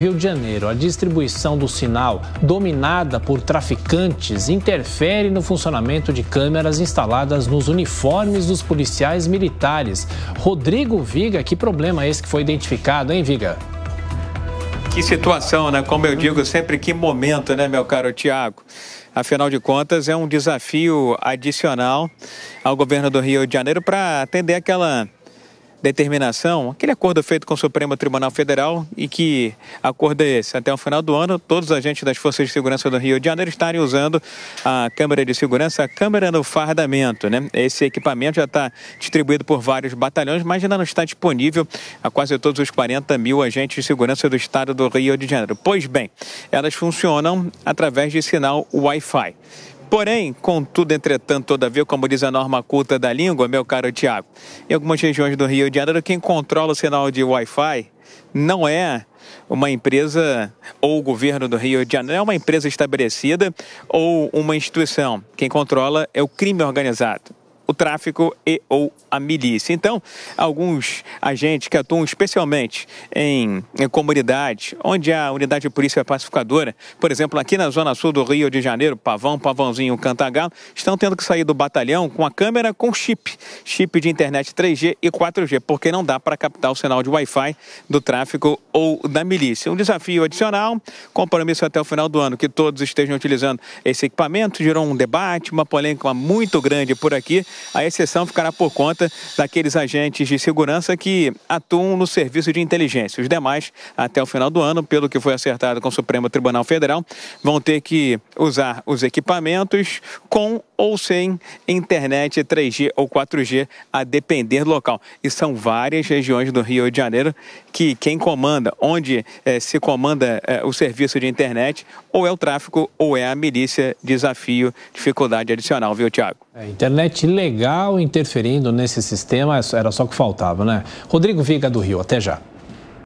Rio de Janeiro, a distribuição do sinal, dominada por traficantes, interfere no funcionamento de câmeras instaladas nos uniformes dos policiais militares. Rodrigo Viga, que problema é esse que foi identificado, hein, Viga? Que situação, né? Como eu digo sempre, que momento, né, meu caro Tiago? Afinal de contas, é um desafio adicional ao governo do Rio de Janeiro para atender aquela determinação, aquele acordo feito com o Supremo Tribunal Federal e que acordo é esse? Até o final do ano, todos os agentes das Forças de Segurança do Rio de Janeiro estarem usando a câmera de segurança, a câmera no fardamento, né? Esse equipamento já está distribuído por vários batalhões, mas ainda não está disponível a quase todos os 40 mil agentes de segurança do estado do Rio de Janeiro. Pois bem, elas funcionam através de sinal Wi-Fi. Porém, contudo, entretanto, todavia, como diz a norma culta da língua, meu caro Tiago, em algumas regiões do Rio de Janeiro, quem controla o sinal de Wi-Fi não é uma empresa ou o governo do Rio de Janeiro, é uma empresa estabelecida ou uma instituição. Quem controla é o crime organizado o tráfico e ou a milícia. Então, alguns agentes que atuam especialmente em, em comunidades onde a unidade de polícia pacificadora, por exemplo, aqui na zona sul do Rio de Janeiro, Pavão, Pavãozinho, Cantagalo, estão tendo que sair do batalhão com a câmera com chip, chip de internet 3G e 4G, porque não dá para captar o sinal de Wi-Fi do tráfico ou da milícia. Um desafio adicional, compromisso até o final do ano que todos estejam utilizando esse equipamento, gerou um debate, uma polêmica muito grande por aqui. A exceção ficará por conta daqueles agentes de segurança que atuam no serviço de inteligência. Os demais, até o final do ano, pelo que foi acertado com o Supremo Tribunal Federal, vão ter que usar os equipamentos com ou sem internet 3G ou 4G, a depender do local. E são várias regiões do Rio de Janeiro que quem comanda, onde eh, se comanda eh, o serviço de internet, ou é o tráfico ou é a milícia. Desafio, dificuldade adicional, viu, Tiago? É, internet legal legal interferindo nesse sistema, era só o que faltava, né? Rodrigo Viga do Rio, até já.